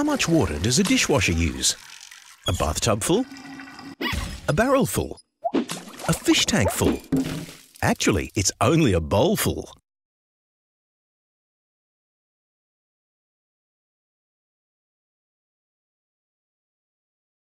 How much water does a dishwasher use? A bathtub full? A barrel full? A fish tank full? Actually, it's only a bowl full.